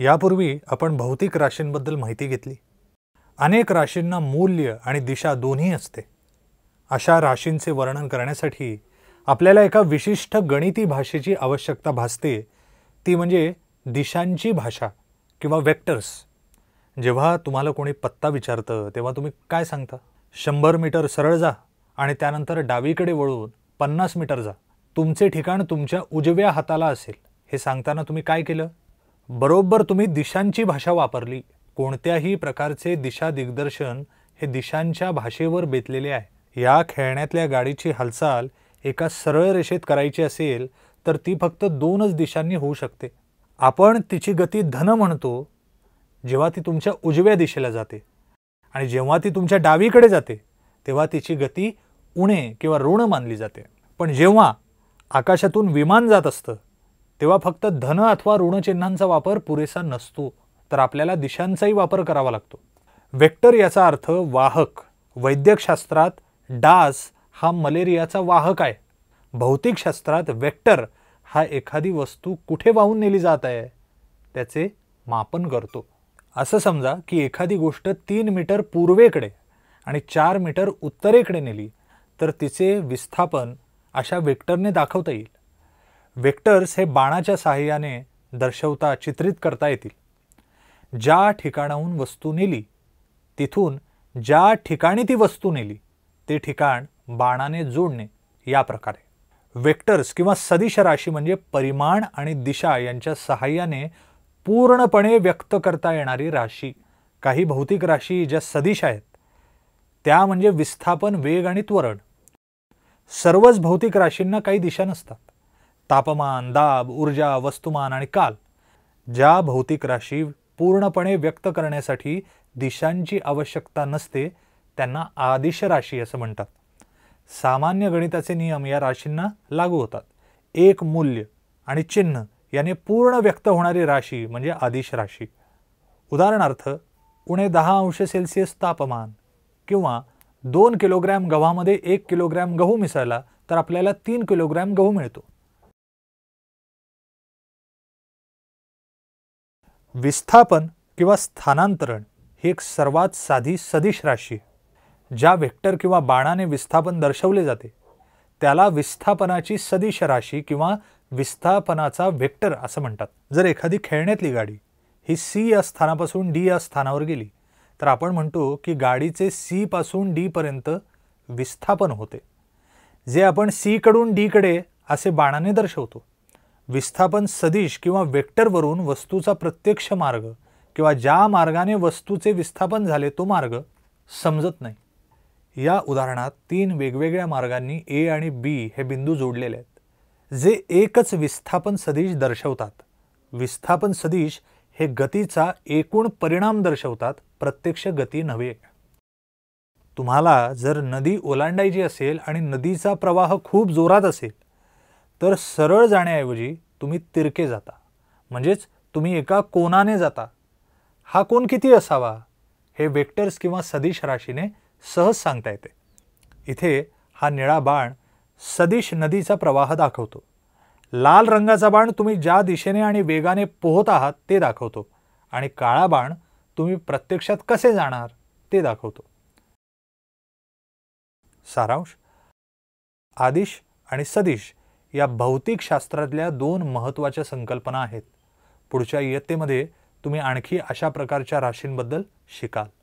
यापूर्वी आपण भौतिक राशींबद्दल माहिती घेतली अनेक राशींना मूल्य आणि दिशा दोन्ही असते अशा राशींचे वर्णन करण्यासाठी आपल्याला एका विशिष्ट गणिती भाषेची आवश्यकता भासते ती म्हणजे दिशांची भाषा किंवा वेक्टर्स जेव्हा तुम्हाला कोणी पत्ता विचारतं तेव्हा तुम्ही काय सांगता शंभर मीटर सरळ जा आणि त्यानंतर डावीकडे वळून पन्नास मीटर जा तुमचे ठिकाण तुमच्या उजव्या हाताला असेल हे सांगताना तुम्ही काय केलं बरोबर तुम्ही दिशांची भाषा वापरली कोणत्याही प्रकारचे दिशा दिग्दर्शन हे दिशांच्या भाषेवर बेतलेले आहे या खेळण्यातल्या गाडीची हालचाल एका सरळ रेषेत करायची असेल तर ती फक्त दोनच दिशांनी होऊ शकते आपण तिची गती धन म्हणतो जेव्हा ती तुमच्या उजव्या दिशेला जाते आणि जेव्हा ती तुमच्या डावीकडे जाते तेव्हा तिची गती उणे किंवा ऋण मानली जाते पण जेव्हा आकाशातून विमान जात असतं तेव्हा फक्त धन अथवा ऋणचिन्हांचा वापर पुरेसा नसतो तर आपल्याला दिशांचाही वापर करावा लागतो वेक्टर याचा अर्थ वाहक वैद्यकशास्त्रात डास हा मलेरियाचा वाहक आहे भौतिकशास्त्रात वेक्टर हा एखादी वस्तू कुठे वाहून नेली जात आहे त्याचे मापन करतो असं समजा की एखादी गोष्ट तीन मीटर पूर्वेकडे आणि चार मीटर उत्तरेकडे नेली तर तिचे विस्थापन अशा वेक्टरने दाखवता येईल वेक्टर्स हे बाणाच्या सहाय्याने दर्शवता चित्रित करता येतील ज्या ठिकाणाहून वस्तू नेली तिथून ज्या ठिकाणी ती वस्तू नेली ते ठिकाण बाणाने जोडणे या प्रकारे वेक्टर्स किंवा सदिश राशी म्हणजे परिमाण आणि दिशा यांच्या सहाय्याने पूर्णपणे व्यक्त करता येणारी राशी काही भौतिक राशी ज्या सदिश आहेत त्या म्हणजे विस्थापन वेग आणि त्वरण सर्वच भौतिक राशींना काही दिशा नसतात तापमान दाब ऊर्जा वस्तुमान आणि काल ज्या भौतिक राशी पूर्णपणे व्यक्त करण्यासाठी दिशांची आवश्यकता नसते त्यांना आदिश राशी असं म्हणतात सामान्य गणिताचे नियम या राशींना लागू होतात एक मूल्य आणि चिन्ह याने पूर्ण व्यक्त होणारी राशी म्हणजे आदिश राशी उदाहरणार्थ उणे दहा अंश सेल्सिअस तापमान किंवा दोन किलोग्रॅम गव्हामध्ये एक किलोग्रॅम गहू मिसळला तर आपल्याला तीन किलोग्रॅम गहू मिळतो विस्थापन किंवा स्थानांतरण ही एक सर्वात साधी सदिश राशी ज्या व्हेक्टर किंवा बाणाने विस्थापन दर्शवले जाते त्याला विस्थापनाची सदिश राशी किंवा विस्थापनाचा व्हेक्टर असं म्हणतात जर एखादी खेळण्यातली गाडी ही सी या स्थानापासून डी या स्थानावर गेली तर आपण म्हणतो की गाडीचे सीपासून डीपर्यंत विस्थापन होते जे आपण सीकडून डीकडे असे बाणाने दर्शवतो विस्थापन सदिश किंवा वेक्टरवरून वस्तूचा प्रत्यक्ष मार्ग किंवा ज्या मार्गाने वस्तूचे विस्थापन झाले तो मार्ग समजत नाही या उदाहरणात तीन वेगवेगळ्या मार्गांनी ए आणि बी हे बिंदू जोडलेले आहेत जे एकच विस्थापन सदिश दर्शवतात विस्थापन सदिश हे गतीचा एकूण परिणाम दर्शवतात प्रत्यक्ष गती नव्हे तुम्हाला जर नदी ओलांडायची असेल आणि नदीचा प्रवाह खूप जोरात असेल तर सरळ जाण्याऐवजी तुम्ही तिरके जाता म्हणजेच तुम्ही एका कोणाने जाता हा कोण किती असावा हे वेक्टर्स किंवा सदिश राशीने सहज सांगता येते इथे हा निळा बाण सदिश नदीचा प्रवाह दाखवतो लाल रंगाचा बाण तुम्ही ज्या दिशेने आणि वेगाने पोहत आहात ते दाखवतो आणि काळा बाण तुम्ही प्रत्यक्षात कसे जाणार ते दाखवतो सारांश आदिश आणि सदिश या भौतिकशास्त्रातल्या दोन महत्त्वाच्या संकल्पना आहेत पुढच्या इयत्तेमध्ये तुम्ही आणखी अशा प्रकारच्या राशींबद्दल शिकाल